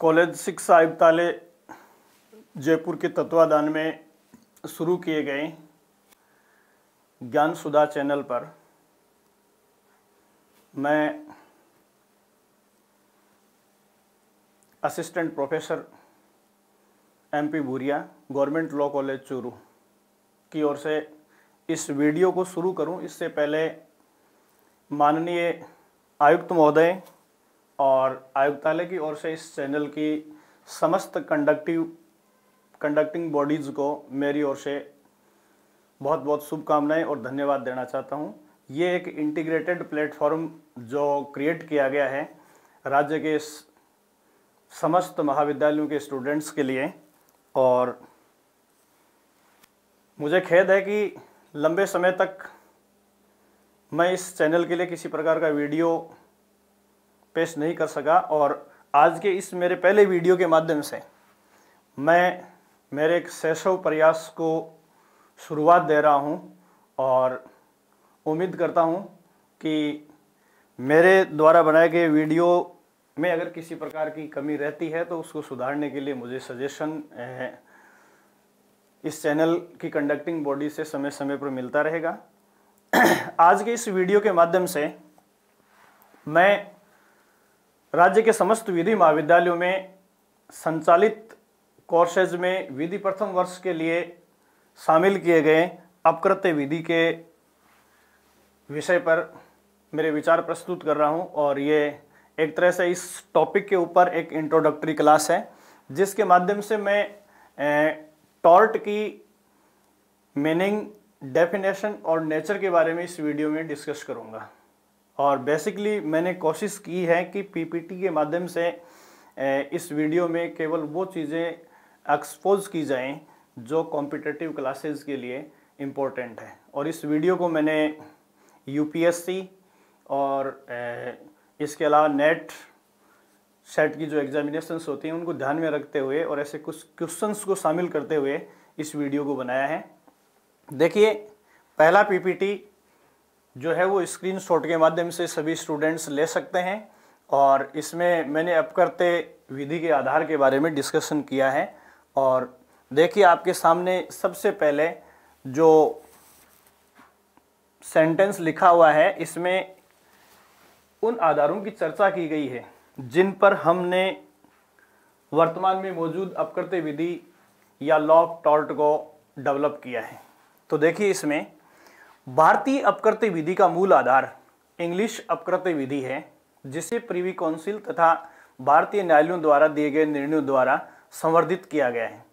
College शिक्षा आयुक्तालय जयपुर के तत्वाधान में शुरू किए गए ज्ञान सुधा चैनल पर मैं assistant professor M P Bhuria government law college Churu की ओर से इस वीडियो को शुरू करूं इससे पहले माननीय आयुक्त महोदय और आयुक्तालय की ओर से इस चैनल की समस्त कंडक्टिव कंडक्टिंग बॉडीज़ को मेरी ओर से बहुत बहुत शुभकामनाएं और धन्यवाद देना चाहता हूं। ये एक इंटीग्रेटेड प्लेटफॉर्म जो क्रिएट किया गया है राज्य के समस्त महाविद्यालयों के स्टूडेंट्स के लिए और मुझे खेद है कि लंबे समय तक मैं इस चैनल के लिए किसी प्रकार का वीडियो पेश नहीं कर सका और आज के इस मेरे पहले वीडियो के माध्यम से मैं मेरे एक सैसव प्रयास को शुरुआत दे रहा हूँ और उम्मीद करता हूँ कि मेरे द्वारा बनाए गए वीडियो में अगर किसी प्रकार की कमी रहती है तो उसको सुधारने के लिए मुझे सजेशन इस चैनल की कंडक्टिंग बॉडी से समय समय पर मिलता रहेगा आज के इस वीडियो के माध्यम से मैं राज्य के समस्त विधि महाविद्यालयों में संचालित कोर्सेज में विधि प्रथम वर्ष के लिए शामिल किए गए अपकृत्य विधि के विषय पर मेरे विचार प्रस्तुत कर रहा हूं और ये एक तरह से इस टॉपिक के ऊपर एक इंट्रोडक्टरी क्लास है जिसके माध्यम से मैं टॉर्ट की मीनिंग डेफिनेशन और नेचर के बारे में इस वीडियो में डिस्कस करूंगा और बेसिकली मैंने कोशिश की है कि पीपीटी के माध्यम से इस वीडियो में केवल वो चीज़ें एक्सपोज की जाएं जो कॉम्पिटेटिव क्लासेस के लिए इम्पोर्टेंट है और इस वीडियो को मैंने यूपीएससी और इसके अलावा नेट सेट की जो एग्ज़ामिनेशंस होती हैं उनको ध्यान में रखते हुए और ऐसे कुछ क्वेश्चंस को शामिल करते हुए इस वीडियो को बनाया है देखिए पहला पीपीटी जो है वो स्क्रीन शॉट के माध्यम से सभी स्टूडेंट्स ले सकते हैं और इसमें मैंने अब करते विधि के आधार के बारे में डिस्कशन किया है और देखिए आपके सामने सबसे पहले जो सेंटेंस लिखा हुआ है इसमें उन आधारों की चर्चा की गई है जिन पर हमने वर्तमान में मौजूद अपकृत्य विधि या लॉक टॉर्ट को डेवलप किया है तो देखिए इसमें भारतीय अपकृत्य विधि का मूल आधार इंग्लिश अपकृत्य विधि है जिसे प्रीवी काउंसिल तथा भारतीय न्यायालयों द्वारा दिए गए निर्णयों द्वारा संवर्धित किया गया है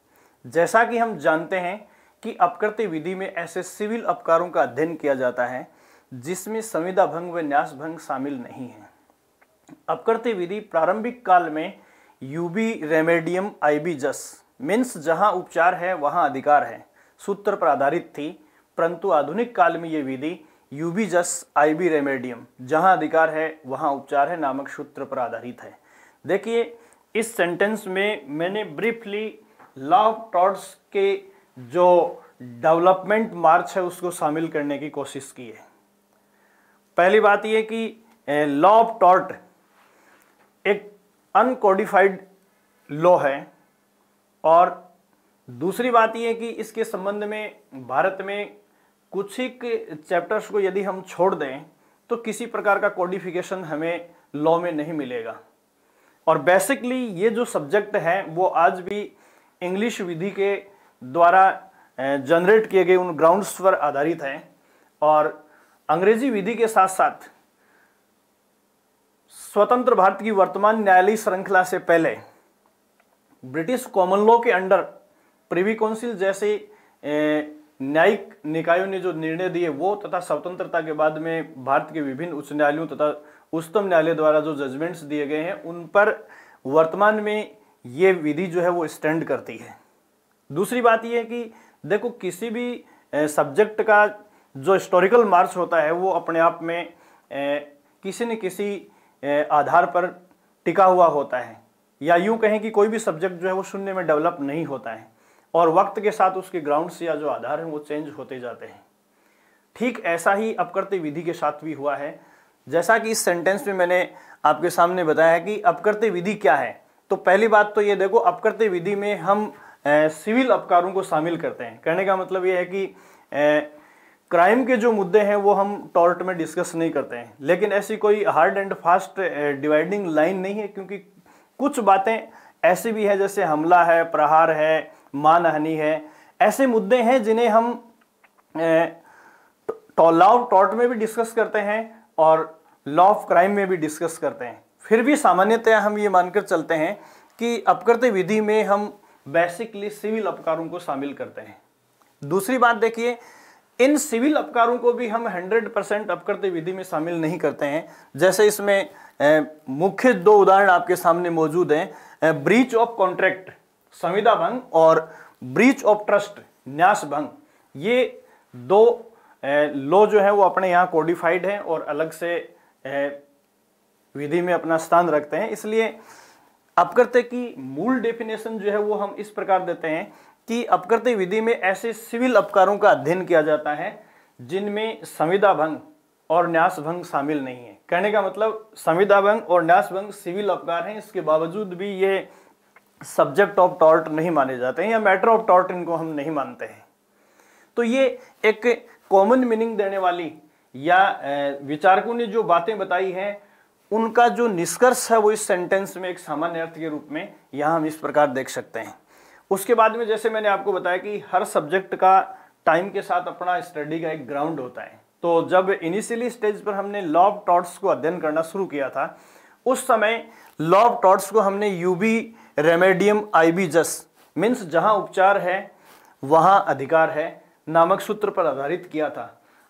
जैसा कि हम जानते हैं कि अपकृत्य विधि में ऐसे सिविल अपकारों का अध्ययन किया जाता है जिसमें संविदा भंग व न्यास भंग शामिल नहीं है अपकृत्य विधि प्रारंभिक काल में यूबी रेमेडियम आईबी जस मीन्स जहां उपचार है वहां अधिकार है सूत्र पर आधारित थी परंतु आधुनिक काल में ये विधि यूबीजस आईबी रेमेडियम जहां अधिकार है वहां उपचार है नामक सूत्र पर आधारित है देखिए इस सेंटेंस में मैंने ब्रीफली लॉ ऑफ टॉट्स के जो डेवलपमेंट मार्च है उसको शामिल करने की कोशिश की है पहली बात यह कि लॉ ऑफ टॉर्ट एक अनकोडिफाइड लॉ है और दूसरी बात यह कि इसके संबंध में भारत में कुछ ही चैप्टर्स को यदि हम छोड़ दें तो किसी प्रकार का कोडिफिकेशन हमें लॉ में नहीं मिलेगा और बेसिकली ये जो सब्जेक्ट हैं वो आज भी इंग्लिश विधि के द्वारा जनरेट किए गए उन ग्राउंड्स पर आधारित हैं और अंग्रेजी विधि के साथ साथ स्वतंत्र भारत की वर्तमान न्यायालय श्रृंखला से पहले ब्रिटिश कॉमन लॉ के अंडर प्रिवी काउंसिल जैसे न्यायिक निकायों ने जो निर्णय दिए वो तथा स्वतंत्रता के बाद में भारत के विभिन्न उच्च न्यायालयों तथा उच्चतम न्यायालय द्वारा जो जजमेंट्स दिए गए हैं उन पर वर्तमान में ये विधि जो है वो स्टैंड करती है दूसरी बात यह है कि देखो किसी भी सब्जेक्ट का जो हिस्टोरिकल मार्च होता है वो अपने आप में ए, किसी न किसी ए, आधार पर टिका हुआ होता है या यूं कहें कि कोई भी सब्जेक्ट जो है वो शून्य में डेवलप नहीं होता है और वक्त के साथ उसके ग्राउंड्स या जो आधार हैं वो चेंज होते जाते हैं ठीक ऐसा ही अपकर्त्य विधि के साथ भी हुआ है जैसा कि इस सेंटेंस में मैंने आपके सामने बताया कि अपकर्त्य विधि क्या है तो पहली बात तो ये देखो अपकर्त्य विधि में हम ए, सिविल अपकारों को शामिल करते हैं कहने का मतलब ये है कि ए, क्राइम के जो मुद्दे हैं वो हम टॉर्ट में डिस्कस नहीं करते हैं लेकिन ऐसी कोई hard and fast dividing line नहीं है क्योंकि कुछ बातें ऐसे भी है जैसे हमला है प्रहार है मानहानि है ऐसे मुद्दे हैं जिन्हें हम लॉ टॉर्ट तो में भी डिस्कस करते हैं और लॉ ऑफ क्राइम में भी डिस्कस करते हैं फिर भी सामान्यतया हम ये मानकर चलते हैं कि अपकृत्य विधि में हम बेसिकली सिविल अपकारों को शामिल करते हैं दूसरी बात देखिए इन सिविल अपकारों को भी हम 100 परसेंट अपकृत्य विधि में शामिल नहीं करते हैं जैसे इसमें मुख्य दो उदाहरण आपके सामने मौजूद हैं ब्रीच ऑफ कॉन्ट्रैक्ट संविदा भंग और ब्रीच ऑफ ट्रस्ट न्यास भंग ये दो लॉ जो है वो अपने यहाँ कोडिफाइड हैं और अलग से विधि में अपना स्थान रखते हैं इसलिए अपकृत्य की मूल डेफिनेशन जो है वो हम इस प्रकार देते हैं कि अपकृत्य विधि में ऐसे सिविल अपकारों का अध्ययन किया जाता है जिनमें संविदा भंग और न्यास भंग शामिल नहीं है कहने का मतलब संविदा भंग और न्यास भंग सिविल अपकार हैं इसके बावजूद भी ये सब्जेक्ट ऑफ टॉर्ट नहीं माने जाते हैं या मैटर ऑफ टॉर्ट इनको हम नहीं मानते हैं तो ये एक कॉमन मीनिंग देने वाली या विचारकों ने जो बातें बताई हैं उनका जो निष्कर्ष है वो इस सेंटेंस में एक सामान्य अर्थ के रूप में यहाँ हम इस प्रकार देख सकते हैं उसके बाद में जैसे मैंने आपको बताया कि हर सब्जेक्ट का टाइम के साथ अपना स्टडी का एक ग्राउंड होता है तो जब इनिशियली स्टेज पर हमने लॉब टॉट्स को अध्ययन करना शुरू किया था उस समय लॉब टॉट्स को हमने यूबी रेमेडियम आईबी जस मीन्स जहाँ उपचार है वहाँ अधिकार है नामक सूत्र पर आधारित किया था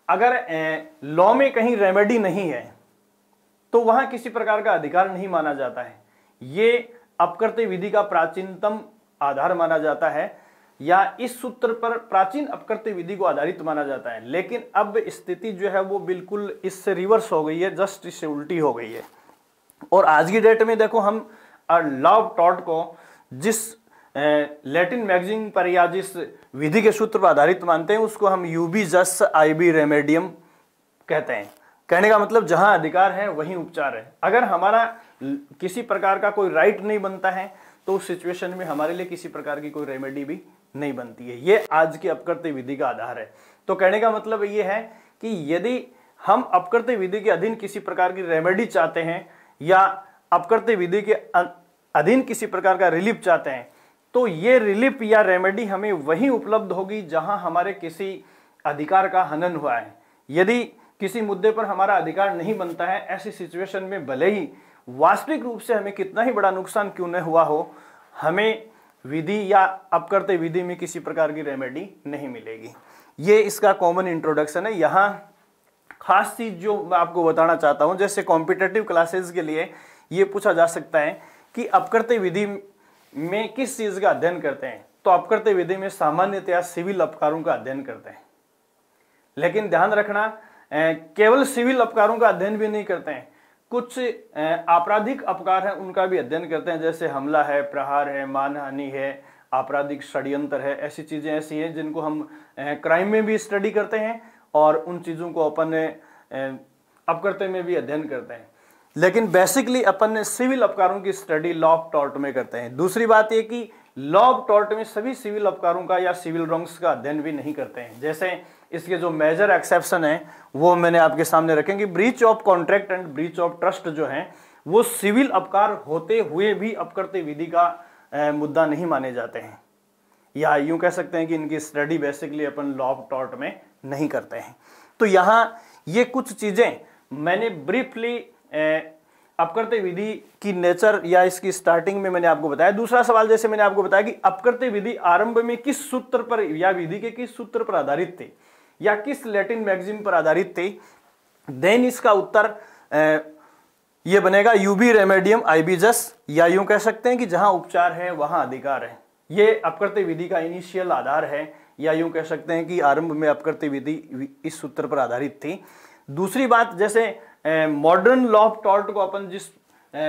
अगर लॉ में कहीं रेमेडी नहीं है तो वहाँ किसी प्रकार का अधिकार नहीं माना जाता है ये अपकर्त्य विधि का प्राचीनतम आधार माना जाता है या इस सूत्र पर प्राचीन अपकृत्य विधि को आधारित माना जाता है लेकिन अब स्थिति जो है वो बिल्कुल इससे रिवर्स हो गई है जस्ट इससे उल्टी हो गई है और आज की डेट में देखो हम लव टॉट को जिस लैटिन मैगजीन पर या जिस विधि के सूत्र पर आधारित मानते हैं उसको हम यूबी जस बी रेमेडियम कहते हैं कहने का मतलब जहां अधिकार है वहीं उपचार है अगर हमारा किसी प्रकार का कोई राइट नहीं बनता है तो उस सिचुएशन में हमारे लिए किसी प्रकार की कोई रेमेडी भी नहीं बनती है ये आज की अपकर्त विधि का आधार है तो कहने का मतलब ये है कि यदि हम अपकर्त विधि के अधीन किसी प्रकार की रेमेडी चाहते हैं या अपकर्त विधि के अधीन किसी प्रकार का रिलीफ चाहते हैं तो ये रिलीफ या रेमेडी हमें वहीं उपलब्ध होगी जहां हमारे किसी अधिकार का हनन हुआ है यदि किसी मुद्दे पर हमारा अधिकार नहीं बनता है ऐसी सिचुएशन में भले ही वास्तविक रूप से हमें कितना ही बड़ा नुकसान क्यों न हुआ हो हमें विधि या अपकर्ते विधि में किसी प्रकार की रेमेडी नहीं मिलेगी ये इसका कॉमन इंट्रोडक्शन है यहाँ खास चीज जो मैं आपको बताना चाहता हूँ जैसे कॉम्पिटेटिव क्लासेज के लिए ये पूछा जा सकता है कि अपकर्ते विधि में किस चीज़ का अध्ययन करते हैं तो अपकर्ते विधि में सामान्यतया सिविल अपकारों का अध्ययन करते हैं लेकिन ध्यान रखना केवल सिविल अपकारों का अध्ययन भी नहीं करते हैं कुछ आपराधिक अपकार हैं उनका भी अध्ययन करते हैं जैसे हमला है प्रहार है मानहानि है आपराधिक षड्यंत्र है ऐसी चीज़ें ऐसी हैं जिनको हम क्राइम में भी स्टडी करते हैं और उन चीज़ों को अपन अपकर्ते में भी अध्ययन करते हैं लेकिन बेसिकली अपन ने सिविल अपकारों की स्टडी लॉ ऑफ टॉर्ट में करते हैं दूसरी बात ये कि लॉ ऑफ टॉर्ट में सभी सिविल अपकारों का या सिविल रॉन्ग्स का अध्ययन भी नहीं करते हैं जैसे इसके जो मेजर एक्सेप्शन है वो मैंने आपके सामने रखेंगे breach of contract and breach of trust जो है वो सिविल अपकार होते हुए भी अपकर्त विधि का ए, मुद्दा नहीं माने जाते हैं या यूं कह सकते हैं कि इनकी स्टडी बेसिकली अपन लॉ टॉट में नहीं करते हैं तो यहाँ ये कुछ चीज़ें मैंने ब्रीफली अपकर्त विधि की नेचर या इसकी स्टार्टिंग में मैंने आपको बताया दूसरा सवाल जैसे मैंने आपको बताया कि अपकर्त विधि आरंभ में किस सूत्र पर या विधि के किस सूत्र पर आधारित थे या किस लेटिन मैगजीन पर आधारित थी देन इसका उत्तर ये बनेगा यूबी रेमेडियम आईबीजस या यूं कह सकते हैं कि जहां उपचार है वहां अधिकार है ये अपकर्त विधि का इनिशियल आधार है या यूं कह सकते हैं कि आरंभ में अपकर्त विधि इस सूत्र पर आधारित थी दूसरी बात जैसे मॉडर्न लॉ ऑफ टॉर्ट को अपन जिस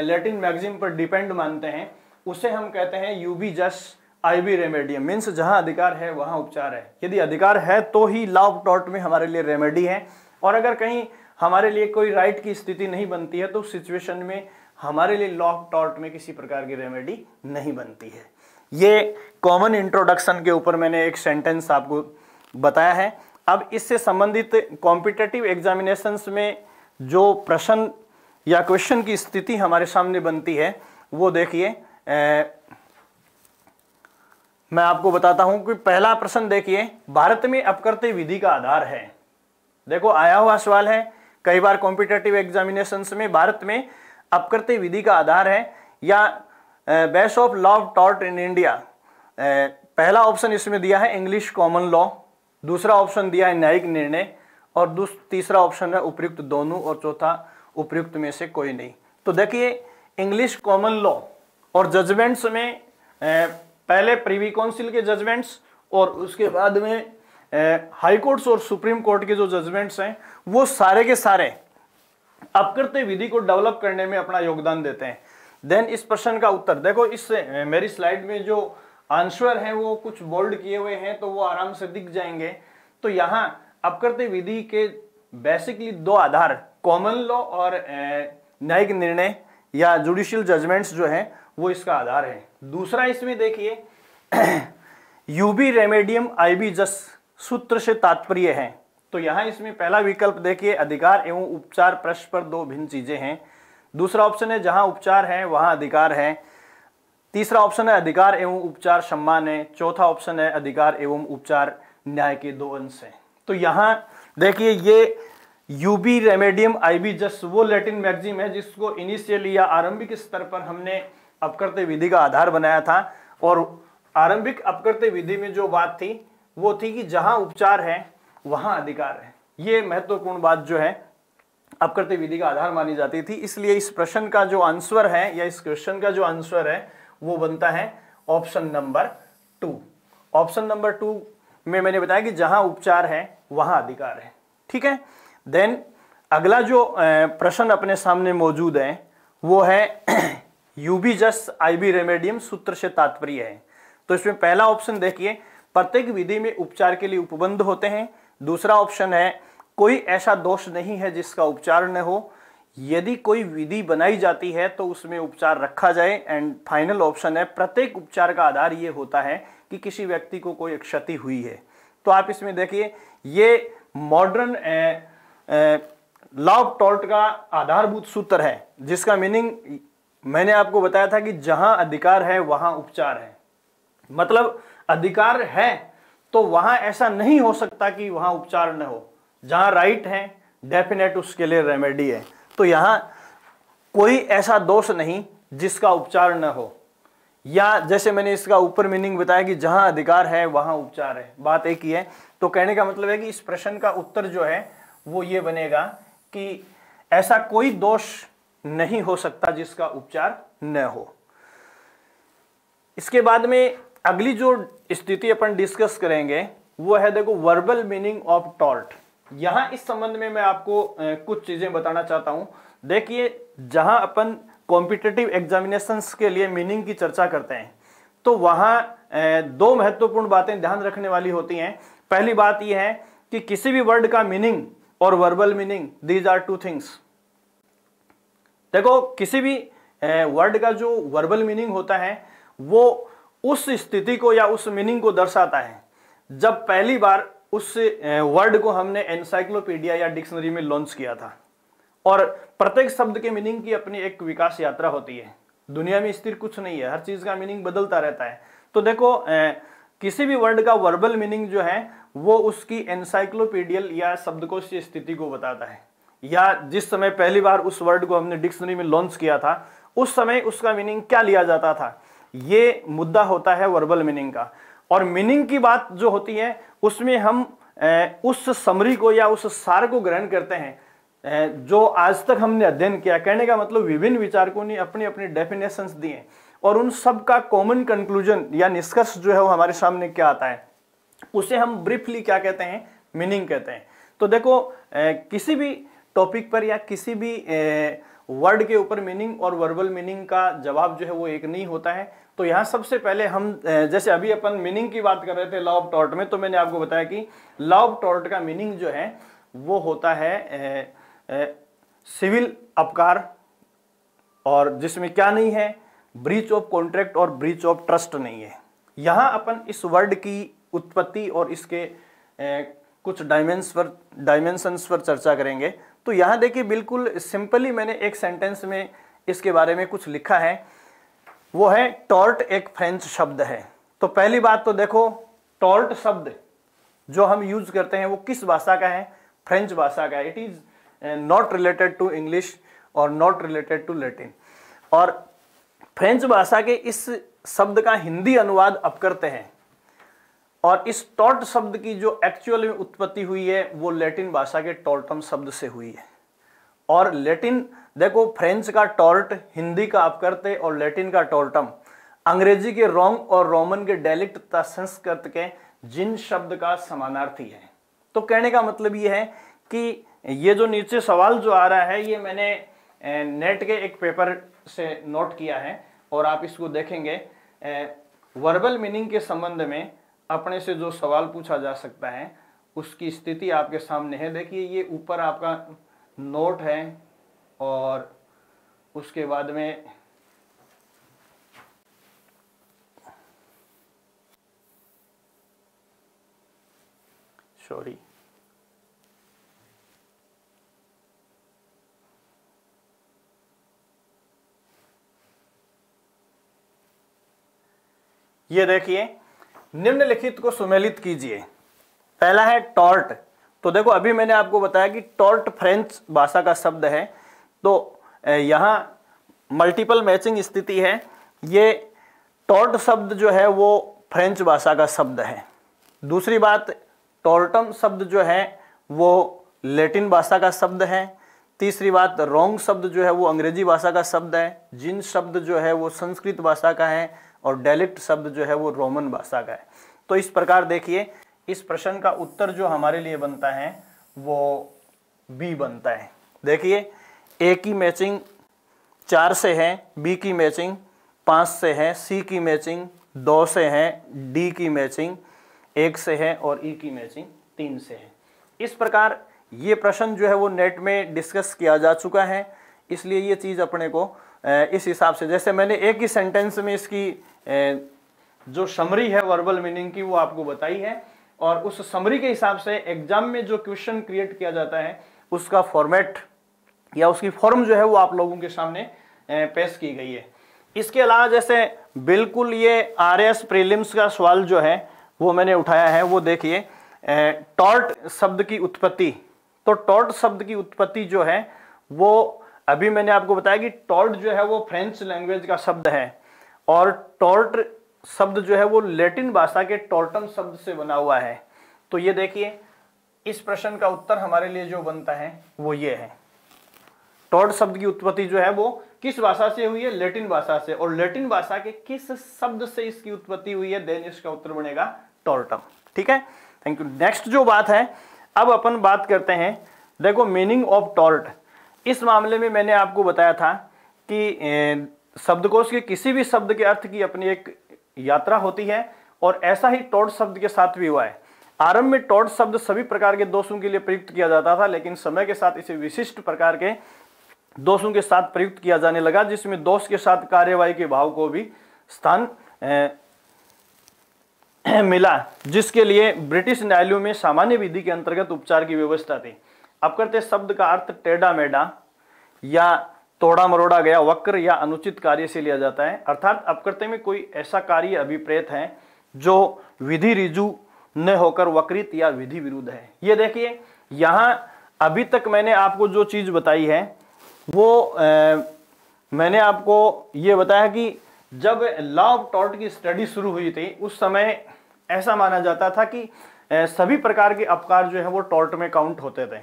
लैटिन मैगजीन पर डिपेंड मानते हैं उसे हम कहते हैं यूबी जस आईवी रेमेडी है मीन्स जहां अधिकार है वहां उपचार है यदि अधिकार है तो ही लॉ टॉट में हमारे लिए रेमेडी है और अगर कहीं हमारे लिए कोई राइट की स्थिति नहीं बनती है तो उस सिचुएशन में हमारे लिए लॉ टॉर्ट टॉट में किसी प्रकार की रेमेडी नहीं बनती है ये कॉमन इंट्रोडक्शन के ऊपर मैंने एक सेंटेंस आपको बताया है अब इससे संबंधित कॉम्पिटेटिव एग्जामिनेशन में जो प्रश्न या क्वेश्चन की स्थिति हमारे सामने बनती है वो देखिए मैं आपको बताता हूं कि पहला प्रश्न देखिए भारत में अपकर्त्य विधि का आधार है देखो आया हुआ सवाल है कई बार कॉम्पिटेटिव एग्जामिनेशन में भारत में अपकर्त्य विधि का आधार है या बेस ऑफ लॉ टॉट इन इंडिया पहला ऑप्शन इसमें दिया है इंग्लिश कॉमन लॉ दूसरा ऑप्शन दिया है न्यायिक निर्णय और तीसरा ऑप्शन है उपयुक्त दोनों और चौथा उपयुक्त में से कोई नहीं तो देखिए इंग्लिश कॉमन लॉ और जजमेंट्स में पहले प्रीवी काउंसिल के जजमेंट्स और उसके बाद में हाई कोर्ट्स और सुप्रीम कोर्ट के जो जजमेंट्स हैं वो सारे के सारे अपकृत विधि को डेवलप करने में अपना योगदान देते हैं देन इस प्रश्न का उत्तर देखो इस मेरी स्लाइड में जो आंसर है वो कुछ बोल्ड किए हुए हैं तो वो आराम से दिख जाएंगे तो यहाँ अपकृत्य विधि के बेसिकली दो आधार कॉमन लॉ और न्यायिक निर्णय या जुडिशियल जजमेंट्स जो हैं वो इसका आधार है दूसरा इसमें देखिए यूबी रेमेडियम आईबी जस सूत्र से तात्पर्य है तो यहां इसमें पहला विकल्प देखिए अधिकार एवं उपचार प्रश्न पर दो भिन्न चीजें हैं दूसरा ऑप्शन है जहां उपचार है वहां अधिकार है तीसरा ऑप्शन है अधिकार एवं उपचार सम्मान है चौथा ऑप्शन है अधिकार एवं उपचार न्याय के दो अंश है तो यहां देखिए ये यूबी रेमेडियम आईबी जस वो लेटिन मैगजीम है जिसको इनिशियली या आरंभिक स्तर पर हमने अपकर्त्य विधि का आधार बनाया था और आरंभिक अपकर्त्य विधि में जो बात थी वो थी कि जहां उपचार है वहां अधिकार है ये महत्वपूर्ण बात जो है अपकर्त्य विधि का आधार मानी जाती थी इसलिए इस प्रश्न का जो आंसर है या इस क्वेश्चन का जो आंसर है वो बनता है option number two option number two में मैंने बताया कि जहां उपचार है वहां अधिकार है ठीक है देन अगला जो प्रश्न अपने सामने मौजूद है वो है यूबीजस आईबी रेमेडियम सूत्र से तात्पर्य है तो इसमें पहला ऑप्शन देखिए प्रत्येक विधि में उपचार के लिए उपबंध होते हैं दूसरा ऑप्शन है कोई ऐसा दोष नहीं है जिसका उपचार न हो यदि कोई विधि बनाई जाती है तो उसमें उपचार रखा जाए एंड फाइनल ऑप्शन है प्रत्येक उपचार का आधार ये होता है कि किसी व्यक्ति को कोई क्षति हुई है तो आप इसमें देखिए ये मॉडर्न लॉ ऑफ टॉल्ट का आधारभूत सूत्र है जिसका मीनिंग मैंने आपको बताया था कि जहां अधिकार है वहां उपचार है मतलब अधिकार है तो वहां ऐसा नहीं हो सकता कि वहां उपचार न हो जहां राइट है डेफिनेट उसके लिए रेमेडी है तो यहां कोई ऐसा दोष नहीं जिसका उपचार न हो या जैसे मैंने इसका ऊपर मीनिंग बताया कि जहां अधिकार है वहां उपचार है बात एक ही है तो कहने का मतलब है कि इस प्रश्न का उत्तर जो है वो ये बनेगा कि ऐसा कोई दोष नहीं हो सकता जिसका उपचार न हो इसके बाद में अगली जो स्थिति अपन डिस्कस करेंगे वो है देखो वर्बल मीनिंग ऑफ टॉर्ट यहां इस संबंध में मैं आपको कुछ चीजें बताना चाहता हूं देखिए जहां अपन कॉम्पिटेटिव एग्जामिनेशन के लिए मीनिंग की चर्चा करते हैं तो वहां दो महत्वपूर्ण बातें ध्यान रखने वाली होती हैं पहली बात यह है कि किसी भी वर्ड का मीनिंग और verbal meaning these are two things देखो किसी भी वर्ड का जो वर्बल मीनिंग होता है वो उस स्थिति को या उस मीनिंग को दर्शाता है जब पहली बार उस वर्ड को हमने एनसाइक्लोपीडिया या डिक्शनरी में लॉन्च किया था और प्रत्येक शब्द के मीनिंग की अपनी एक विकास यात्रा होती है दुनिया में स्थिर कुछ नहीं है हर चीज का मीनिंग बदलता रहता है तो देखो ए, किसी भी वर्ड का वर्बल मीनिंग जो है वो उसकी एनसाइक्लोपीडियल या शब्दकोश स्थिति को बताता है या जिस समय पहली बार उस वर्ड को हमने डिक्शनरी में लॉन्च किया था उस समय उसका मीनिंग क्या लिया जाता था ये मुद्दा होता है वर्बल मीनिंग का और मीनिंग की बात जो होती है उसमें हम उस समरी को या उस सार को ग्रहण करते हैं जो आज तक हमने अध्ययन किया कहने का मतलब विभिन्न विचारकों ने अपने अपने डेफिनेशंस दिए और उन सब का कॉमन कंक्लूजन या निष्कर्ष जो है वो हमारे सामने क्या आता है उसे हम ब्रीफली क्या कहते हैं मीनिंग कहते हैं तो देखो किसी भी टॉपिक पर या किसी भी वर्ड के ऊपर मीनिंग और वर्बल मीनिंग का जवाब जो है वो एक नहीं होता है तो यहाँ सबसे पहले हम जैसे अभी अपन मीनिंग की बात कर रहे थे लॉ ऑफ टॉर्ट में तो मैंने आपको बताया कि लॉ ऑफ टॉर्ट का मीनिंग जो है वो होता है ए, ए, सिविल अपकार और जिसमें क्या नहीं है ब्रीच ऑफ कॉन्ट्रैक्ट और ब्रीच ऑफ ट्रस्ट नहीं है यहाँ अपन इस वर्ड की उत्पत्ति और इसके ए, कुछ डायमेंस पर डायमेंशंस पर चर्चा करेंगे तो यहाँ देखिए बिल्कुल सिंपली मैंने एक सेंटेंस में इसके बारे में कुछ लिखा है वो है टॉर्ट एक फ्रेंच शब्द है तो पहली बात तो देखो टॉर्ट शब्द जो हम यूज करते हैं वो किस भाषा का है फ्रेंच भाषा का it is not related to English और नॉट रिलेटेड टू लेटिन और फ्रेंच भाषा के इस शब्द का हिंदी अनुवाद अब करते हैं और इस टॉर्ट शब्द की जो एक्चुअल में उत्पत्ति हुई है वो लैटिन भाषा के टॉर्टम शब्द से हुई है और लैटिन देखो फ्रेंच का टॉर्ट हिंदी का करते और लैटिन का टॉर्टम अंग्रेजी के रोंग और रोमन के डायलेक्ट तथा संस्कृत के जिन शब्द का समानार्थी है तो कहने का मतलब ये है कि ये जो नीचे सवाल जो आ रहा है ये मैंने नेट के एक पेपर से नोट किया है और आप इसको देखेंगे वर्बल मीनिंग के संबंध में अपने से जो सवाल पूछा जा सकता है उसकी स्थिति आपके सामने है देखिए ये ऊपर आपका नोट है और उसके बाद में सॉरी ये देखिए निम्नलिखित को सुमेलित कीजिए पहला है टॉर्ट तो देखो अभी मैंने आपको बताया कि टॉर्ट फ्रेंच भाषा का शब्द है तो यहाँ मल्टीपल मैचिंग स्थिति है ये टॉर्ट शब्द जो है वो फ्रेंच भाषा का शब्द है दूसरी बात टॉर्टम शब्द जो है वो लेटिन भाषा का शब्द है तीसरी बात रोंग शब्द जो है वो अंग्रेजी भाषा का शब्द है जिन शब्द जो है वो संस्कृत भाषा का है और डेलिक्ट शब्द जो है वो रोमन भाषा का है तो इस प्रकार देखिए इस प्रश्न का उत्तर जो हमारे लिए बनता है वो बी बनता है देखिए ए की मैचिंग चार से है बी की मैचिंग पाँच से है सी की मैचिंग दो से है डी की मैचिंग एक से है और ई e की मैचिंग तीन से है इस प्रकार ये प्रश्न जो है वो नेट में डिस्कस किया जा चुका है इसलिए ये चीज़ अपने को इस हिसाब से जैसे मैंने एक ही सेंटेंस में इसकी जो समरी है वर्बल मीनिंग की वो आपको बताई है और उस समरी के हिसाब से एग्जाम में जो क्वेश्चन क्रिएट किया जाता है उसका फॉर्मेट या उसकी फॉर्म जो है वो आप लोगों के सामने पेश की गई है इसके अलावा जैसे बिल्कुल ये आर एस प्रिलिम्स का सवाल जो है वो मैंने उठाया है वो देखिए टॉर्ट शब्द की उत्पत्ति तो टॉर्ट शब्द की उत्पत्ति जो है वो अभी मैंने आपको बताया कि टॉर्ट जो है वो फ्रेंच लैंग्वेज का शब्द है और टॉर्ट शब्द जो है वो लेटिन भाषा के टॉर्टन शब्द से बना हुआ है तो ये देखिए इस प्रश्न का उत्तर हमारे लिए जो बनता है वो ये है टॉर्ट शब्द की उत्पत्ति जो है वो किस भाषा से हुई है लेटिन भाषा से और लैटिन भाषा के किस शब्द से इसकी उत्पत्ति हुई है देन इसका उत्तर बनेगा टॉर्टम ठीक है थैंक यू नेक्स्ट जो बात है अब अपन बात करते हैं देखो मीनिंग ऑफ टॉर्ट इस मामले में मैंने आपको बताया था कि शब्दकोश के किसी भी शब्द के अर्थ की अपनी एक यात्रा होती है और ऐसा ही टोट शब्द के साथ भी हुआ है आरंभ में टोट शब्द सभी प्रकार के दोषों के लिए प्रयुक्त किया जाता था लेकिन समय के साथ इसे विशिष्ट प्रकार के दोषों के साथ प्रयुक्त किया जाने लगा जिसमें दोष के साथ कार्यवाही के भाव को भी स्थान मिला जिसके लिए ब्रिटिश न्यायालयों में सामान्य विधि के अंतर्गत उपचार की व्यवस्था थी अब करते शब्द का अर्थ टेढ़ा मेढा या तोड़ा मरोड़ा गया वक्र या अनुचित कार्य से लिया जाता है अर्थात अपकृत्य में कोई ऐसा कार्य अभिप्रेत है जो विधि रिजु न होकर वक्रित या विधि विरुद्ध है ये देखिए यहाँ अभी तक मैंने आपको जो चीज़ बताई है वो ए, मैंने आपको ये बताया कि जब लॉ ऑफ टॉर्ट की स्टडी शुरू हुई थी उस समय ऐसा माना जाता था कि सभी प्रकार के अपकार जो है वो टॉर्ट में काउंट होते थे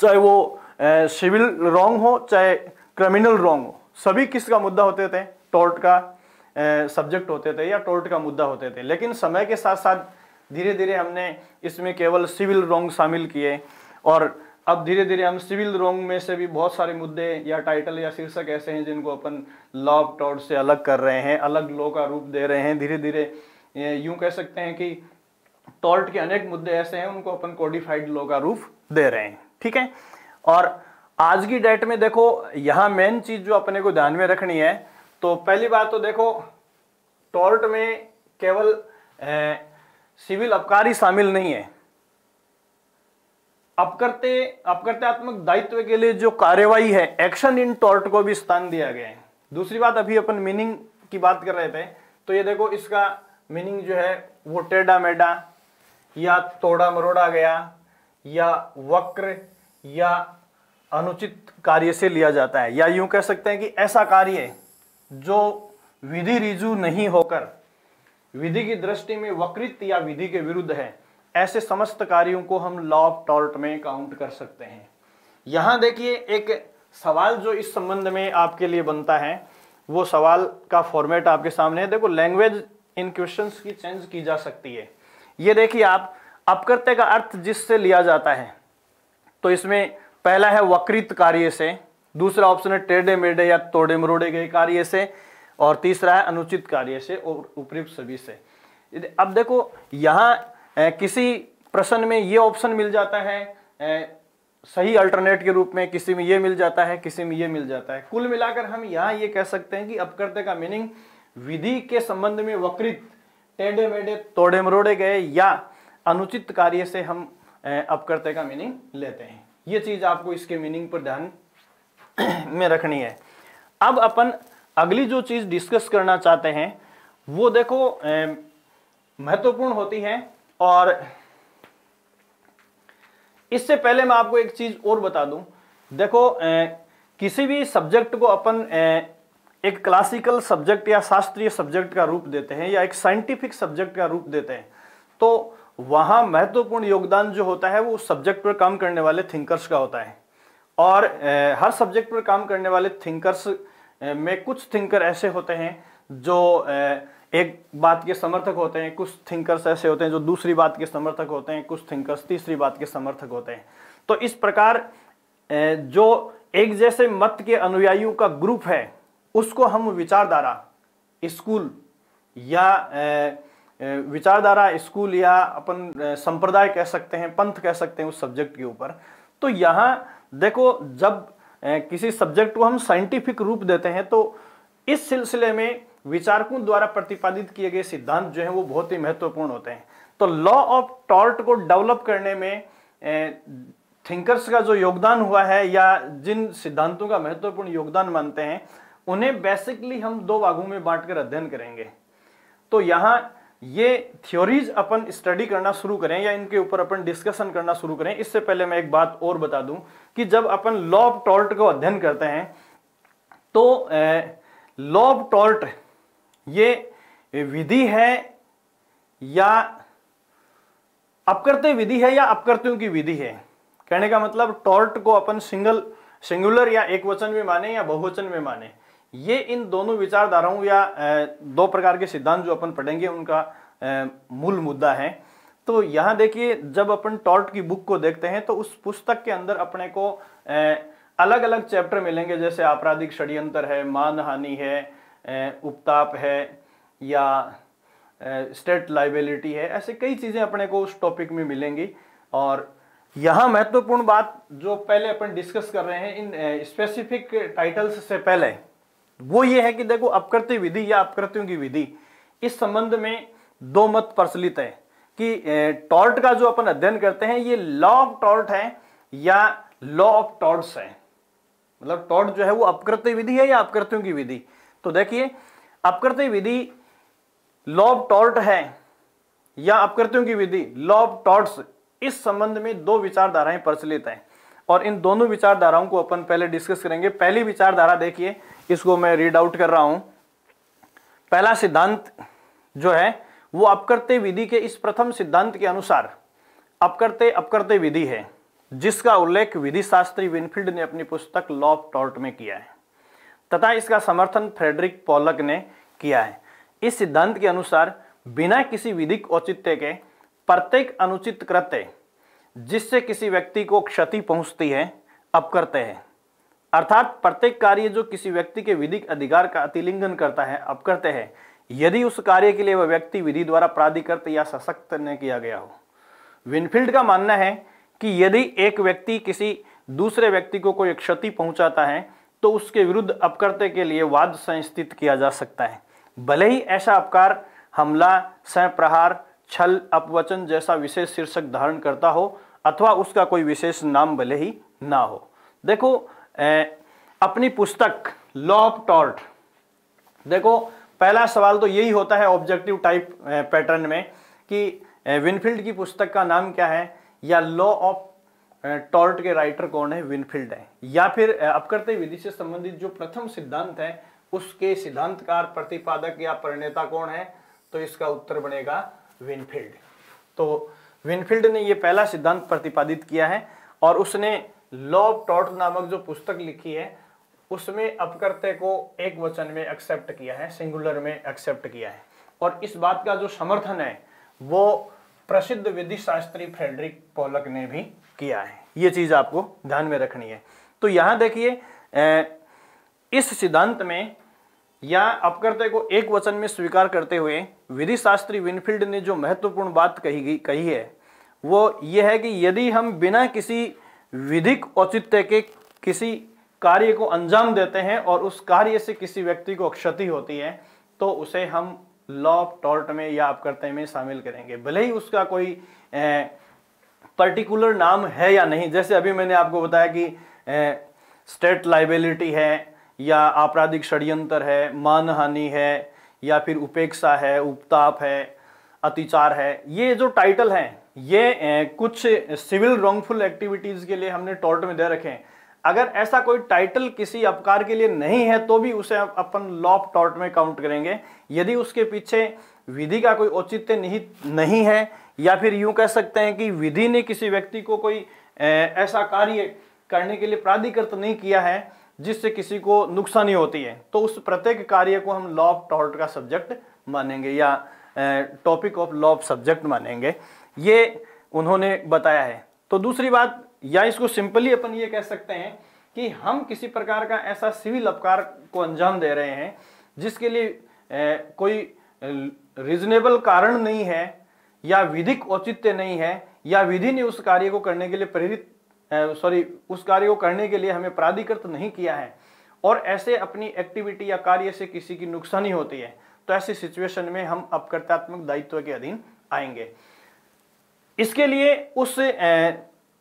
चाहे वो सिविल रॉन्ग हो चाहे क्रिमिनल रॉन्ग हो सभी किसका मुद्दा होते थे टोर्ट का सब्जेक्ट होते थे या टोर्ट का मुद्दा होते थे लेकिन समय के साथ साथ धीरे धीरे हमने इसमें केवल सिविल रॉन्ग शामिल किए और अब धीरे धीरे हम सिविल रॉन्ग में से भी बहुत सारे मुद्दे या टाइटल या शीर्षक ऐसे हैं जिनको अपन लॉ ऑफ टॉर्ट से अलग कर रहे हैं अलग लॉ का रूप दे रहे हैं धीरे धीरे यूं कह सकते हैं कि टॉर्ट के अनेक मुद्दे ऐसे हैं उनको अपन कोडिफाइड लॉ का रूप दे रहे हैं ठीक है और आज की डेट में देखो यहां मेन चीज़ जो अपने को ध्यान में रखनी है तो पहली बात तो देखो टॉर्ट में केवल सिविल अपकारी शामिल नहीं है अपकर्ते अपकर्त्यात्मक दायित्व के लिए जो कार्यवाही है एक्शन इन टॉर्ट को भी स्थान दिया गया है दूसरी बात अभी अपन मीनिंग की बात कर रहे थे तो ये देखो इसका मीनिंग जो है वो टेढ़ा मेढ़ा या तोड़ा मरोड़ा गया या वक्र या अनुचित कार्य से लिया जाता है या यूं कह सकते हैं कि ऐसा कार्य जो विधि रिजू नहीं होकर विधि की दृष्टि में वकृत या विधि के विरुद्ध है ऐसे समस्त कार्यों को हम लॉ ऑफ टॉर्ट में काउंट कर सकते हैं यहां देखिए एक सवाल जो इस संबंध में आपके लिए बनता है वो सवाल का फॉर्मेट आपके सामने है देखो लैंग्वेज इन क्वेश्चन की चेंज की जा सकती है ये देखिए आप अपकर्त्य का अर्थ जिससे लिया जाता है तो इसमें पहला है वक्रित कार्य से दूसरा ऑप्शन है टेढ़े मेढ़े या तोड़े मरोड़े गए कार्य से और तीसरा है अनुचित कार्य से और उपयुक्त सभी से अब देखो यहाँ किसी प्रश्न में ये ऑप्शन मिल जाता है ए, सही अल्टरनेट के रूप में किसी में ये मिल जाता है किसी में ये मिल जाता है कुल मिलाकर हम यहाँ ये कह सकते हैं कि अपकर्ते का मीनिंग विधि के संबंध में वकृत टेढ़े मेढ़े तोड़े मरोड़े गए या अनुचित कार्य से हम अपकर्ते का मीनिंग लेते हैं ये चीज आपको इसके मीनिंग पर ध्यान में रखनी है अब अपन अगली जो चीज डिस्कस करना चाहते हैं वो देखो महत्वपूर्ण होती है और इससे पहले मैं आपको एक चीज और बता दूं देखो ए, किसी भी सब्जेक्ट को अपन ए, एक क्लासिकल सब्जेक्ट या शास्त्रीय सब्जेक्ट का रूप देते हैं या एक साइंटिफिक सब्जेक्ट का रूप देते हैं तो वहाँ महत्वपूर्ण योगदान जो होता है वो उस सब्जेक्ट पर काम करने वाले थिंकर्स का होता है और हर सब्जेक्ट पर काम करने वाले थिंकर्स में कुछ थिंकर ऐसे होते हैं जो एक बात के समर्थक होते हैं कुछ थिंकर्स ऐसे होते हैं जो दूसरी बात के समर्थक होते हैं कुछ थिंकर्स तीसरी बात के समर्थक होते हैं तो इस प्रकार जो एक जैसे मत के अनुयायियों का ग्रुप है उसको हम विचारधारा स्कूल या विचारधारा स्कूल या अपन संप्रदाय कह सकते हैं पंथ कह सकते हैं उस सब्जेक्ट के ऊपर तो यहाँ देखो जब किसी सब्जेक्ट को हम साइंटिफिक रूप देते हैं तो इस सिलसिले में विचारकों द्वारा प्रतिपादित किए गए सिद्धांत जो हैं वो बहुत ही महत्वपूर्ण होते हैं तो लॉ ऑफ टॉर्ट को डेवलप करने में थिंकर्स का जो योगदान हुआ है या जिन सिद्धांतों का महत्वपूर्ण योगदान मानते हैं उन्हें बेसिकली हम दो भागों में बांटकर अध्ययन करेंगे तो यहाँ ये थ्योरीज अपन स्टडी करना शुरू करें या इनके ऊपर अपन डिस्कशन करना शुरू करें इससे पहले मैं एक बात और बता दूं कि जब अपन लॉ ऑफ टॉल्ट को अध्ययन करते हैं तो लॉ ऑफ टॉल्ट ये विधि है या अपकर्त्य विधि है या अपकर्तियों की विधि है कहने का मतलब टॉल्ट को अपन सिंगल सिंगुलर या एक वचन में माने या बहुवचन में माने ये इन दोनों विचारधाराओं या दो प्रकार के सिद्धांत जो अपन पढ़ेंगे उनका मूल मुद्दा है तो यहाँ देखिए जब अपन टॉर्ट की बुक को देखते हैं तो उस पुस्तक के अंदर अपने को अलग अलग चैप्टर मिलेंगे जैसे आपराधिक षड्यंत्र है मानहानि है उपताप है या स्टेट लाइबिलिटी है ऐसे कई चीज़ें अपने को उस टॉपिक में मिलेंगी और यहाँ महत्वपूर्ण बात जो पहले अपन डिस्कस कर रहे हैं इन स्पेसिफिक टाइटल्स से पहले वो ये है कि देखो अपकृत्य विधि या अपकृत्यों की विधि इस संबंध में दो मत प्रचलित है कि टॉर्ट का जो अपन अध्ययन करते हैं ये लॉ ऑफ टॉर्ट है या लॉ ऑफ टॉर्ट्स है मतलब टॉर्ट जो है वो अपकृत्य विधि है या अपकृत्यों की विधि तो देखिए अपकृत्य विधि लॉ ऑफ टॉर्ट है या अपकृत्यों की विधि लॉ ऑफ टॉर्ट्स इस संबंध में दो विचारधाराएं प्रचलित हैं और इन दोनों विचारधाराओं को अपन पहले डिस्कस करेंगे पहली विचारधारा देखिए इसको मैं रीड आउट कर रहा हूं पहला सिद्धांत जो है वो अपकर्ते विधि के इस प्रथम सिद्धांत के अनुसार अपकर्ते अपकर्ते विधि है जिसका उल्लेख विधि शास्त्री विनफील्ड ने अपनी पुस्तक लॉ ऑफ टॉर्ट में किया है तथा इसका समर्थन फ्रेडरिक पॉलक ने किया है इस सिद्धांत के अनुसार बिना किसी विधिक औचित्य के प्रत्येक अनुचित कृत्य जिससे किसी व्यक्ति को क्षति पहुंचती है अपकर्ते हैं अर्थात प्रत्येक कार्य जो किसी व्यक्ति के विधिक अधिकार का अतिलिंगन करता है अब करते हैं यदि उस कार्य के लिए वह व्यक्ति विधि द्वारा प्राधिकृत या सशक्त न किया गया हो विनफील्ड का मानना है कि यदि एक व्यक्ति किसी दूसरे व्यक्ति को कोई क्षति पहुंचाता है तो उसके विरुद्ध अपकर्ते के लिए वाद संस्थित किया जा सकता है भले ही ऐसा अपकार हमला संप्रहार छल अपवचन जैसा विशेष शीर्षक धारण करता हो अथवा उसका कोई विशेष नाम भले ही ना हो देखो अपनी पुस्तक लॉ ऑफ टॉर्ट देखो पहला सवाल तो यही होता है ऑब्जेक्टिव टाइप पैटर्न में कि विनफील्ड की पुस्तक का नाम क्या है या लॉ ऑफ टॉर्ट के राइटर कौन है विनफील्ड है या फिर करते विधि से संबंधित जो प्रथम सिद्धांत है उसके सिद्धांतकार प्रतिपादक या परिणेता कौन है तो इसका उत्तर बनेगा विनफील्ड तो विनफील्ड ने यह पहला सिद्धांत प्रतिपादित किया है और उसने लॉ ऑफ नामक जो पुस्तक लिखी है उसमें अपकर्त्य को एक वचन में एक्सेप्ट किया है सिंगुलर में एक्सेप्ट किया है और इस बात का जो समर्थन है वो प्रसिद्ध विधि शास्त्री फ्रेडरिक पोलक ने भी किया है ये चीज आपको ध्यान में रखनी है तो यहां देखिए इस सिद्धांत में या अपकर्त्य को एक वचन में स्वीकार करते हुए विधि शास्त्री विनफील्ड ने जो महत्वपूर्ण बात कही कही है वो ये है कि यदि हम बिना किसी विधिक औचित्य के किसी कार्य को अंजाम देते हैं और उस कार्य से किसी व्यक्ति को क्षति होती है तो उसे हम लॉ ऑफ टॉर्ट में या अपकर्ते में शामिल करेंगे भले ही उसका कोई पर्टिकुलर नाम है या नहीं जैसे अभी मैंने आपको बताया कि स्टेट लाइबिलिटी है या आपराधिक षड्यंत्र है मानहानि है या फिर उपेक्षा है उपताप है अतिचार है ये जो टाइटल हैं ये कुछ सिविल रॉन्गफुल एक्टिविटीज़ के लिए हमने टॉर्ट में दे रखे हैं अगर ऐसा कोई टाइटल किसी अपकार के लिए नहीं है तो भी उसे अपन लॉ ऑफ टॉर्ट में काउंट करेंगे यदि उसके पीछे विधि का कोई औचित्य निहित नहीं है या फिर यूं कह सकते हैं कि विधि ने किसी व्यक्ति को कोई ऐसा कार्य करने के लिए प्राधिकृत नहीं किया है जिससे किसी को नुकसानी होती है तो उस प्रत्येक कार्य को हम लॉ ऑफ टॉर्ट का सब्जेक्ट मानेंगे या topic of law of subject मानेंगे ये उन्होंने बताया है तो दूसरी बात या इसको सिंपली अपन ये कह सकते हैं कि हम किसी प्रकार का ऐसा सिविल अपकार को अंजाम दे रहे हैं जिसके लिए ए, कोई रीजनेबल कारण नहीं है या विधिक औचित्य नहीं है या विधि ने उस कार्य को करने के लिए प्रेरित सॉरी उस कार्य को करने के लिए हमें प्राधिकृत नहीं किया है और ऐसे अपनी एक्टिविटी या कार्य से किसी की नुकसानी होती है तो ऐसी सिचुएशन में हम अपकर्तात्मक दायित्व के अधीन आएंगे इसके लिए उस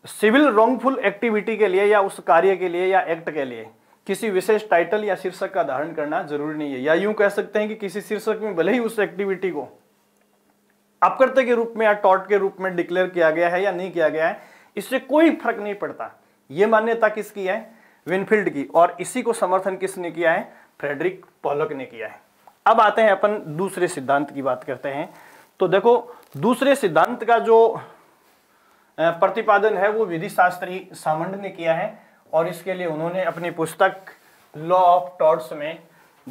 सिविल रॉन्गफुल एक्टिविटी के लिए या उस कार्य के लिए या एक्ट के लिए किसी विशेष टाइटल या शीर्षक का धारण करना जरूरी नहीं है या यूं कह सकते हैं कि किसी शीर्षक में भले ही उस एक्टिविटी को अपकर्ता के रूप में या टॉट के रूप में डिक्लेयर किया गया है या नहीं किया गया है इससे कोई फर्क नहीं पड़ता यह मान्यता किसकी है विनफील्ड की और इसी को समर्थन किसने किया है फ्रेडरिक पॉलक ने किया है अब आते हैं अपन दूसरे सिद्धांत की बात करते हैं तो देखो दूसरे सिद्धांत का जो प्रतिपादन है वो विधि शास्त्री सामंड ने किया है और इसके लिए उन्होंने अपनी पुस्तक लॉ ऑफ टॉर्ट्स में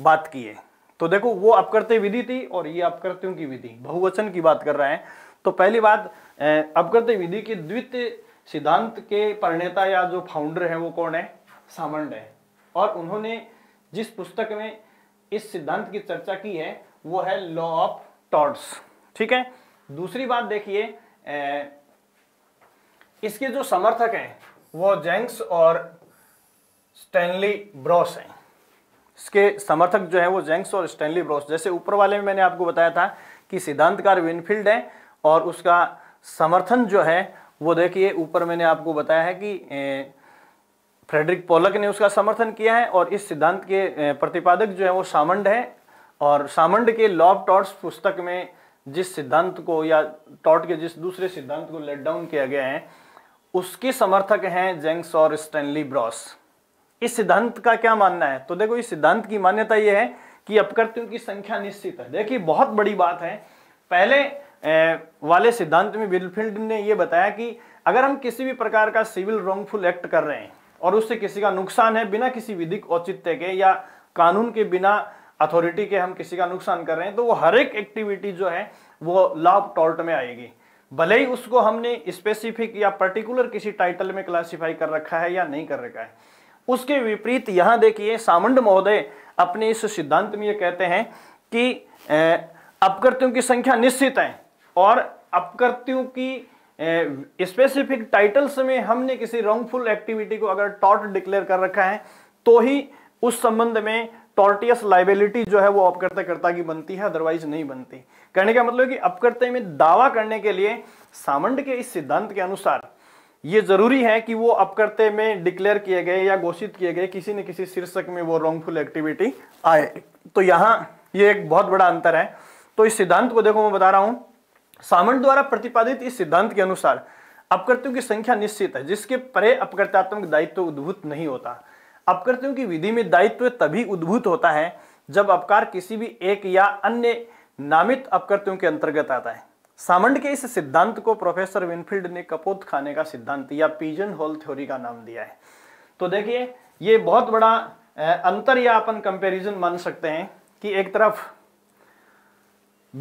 बात की है तो देखो वो अपकर्त्य विधि थी और ये अपकर्त्यों की विधि बहुवचन की बात कर रहे हैं तो पहली बात अपकर्त्य विधि की द्वितीय सिद्धांत के परिणेता या जो फाउंडर है वो कौन है सामंड है और उन्होंने जिस पुस्तक में इस सिद्धांत की चर्चा की है वो है लॉ ऑफ टॉर्ट्स ठीक है दूसरी बात देखिए इसके जो समर्थक हैं वो जेंक्स और स्टैनली ब्रॉस हैं इसके समर्थक जो है वो जेंक्स और स्टैनली ब्रॉस जैसे ऊपर वाले में मैंने आपको बताया था कि सिद्धांतकार विनफील्ड है और उसका समर्थन जो है वो देखिए ऊपर मैंने आपको बताया है कि फ्रेडरिक पोलक ने उसका समर्थन किया है और इस सिद्धांत के प्रतिपादक जो है वो सामंड है और सामंड के लॉब टॉर्स पुस्तक में जिस सिद्धांत को या टॉट के जिस दूसरे सिद्धांत को लेट डाउन किया गया है उसके समर्थक हैं जेंग्स और स्टैनली ब्रॉस इस सिद्धांत का क्या मानना है तो देखो इस सिद्धांत की मान्यता यह है कि अपकर्तियों की संख्या निश्चित है देखिए बहुत बड़ी बात है पहले वाले सिद्धांत में बिलफील्ड ने यह बताया कि अगर हम किसी भी प्रकार का सिविल रॉन्गफुल एक्ट कर रहे हैं और उससे किसी का नुकसान है बिना किसी विधिक औचित्य के या कानून के बिना अथॉरिटी के हम किसी का नुकसान कर रहे हैं तो वो हर एक एक्टिविटी जो है वो लॉ टॉल्ट टॉर्ट में आएगी भले ही उसको हमने स्पेसिफिक या पर्टिकुलर किसी टाइटल में क्लासिफाई कर रखा है या नहीं कर रखा है उसके विपरीत यहां देखिए सामंड महोदय अपने इस सिद्धांत में ये कहते हैं कि अपकृत्यों की संख्या निश्चित है और अपकृत्यों की स्पेसिफिक टाइटल्स में हमने किसी रॉन्गफुल एक्टिविटी को अगर टॉट डिक्लेयर कर रखा है तो ही उस संबंध में टॉर्टियस लाइबिलिटी जो है वो अपकर्ता कर्ता की बनती है अदरवाइज नहीं बनती कहने का मतलब कि अपकर्ते में दावा करने के लिए सामंड के इस सिद्धांत के अनुसार ये जरूरी है कि वो अपकर्ते में डिक्लेयर किए गए या घोषित किए गए किसी न किसी शीर्षक में वो रॉन्गफुल एक्टिविटी आए तो यहाँ ये एक बहुत बड़ा अंतर है तो इस सिद्धांत को देखो मैं बता रहा हूं सामंड द्वारा प्रतिपादित इस सिद्धांत के अनुसार अपकर्तियों की संख्या निश्चित है जिसके परे अपकर्तात्मक दायित्व तो नहीं होता अपकर्तियों की विधि में दायित्व तभी उद्भूत होता है जब अपकार किसी भी एक या अन्य नामित अपकर्तियों के अंतर्गत आता है सामंड के इस सिद्धांत को प्रोफेसर विनफील्ड ने कपोत खाने का सिद्धांत या पीजन होल थ्योरी का नाम दिया है तो देखिए ये बहुत बड़ा अंतर या अपन कंपेरिजन मान सकते हैं कि एक तरफ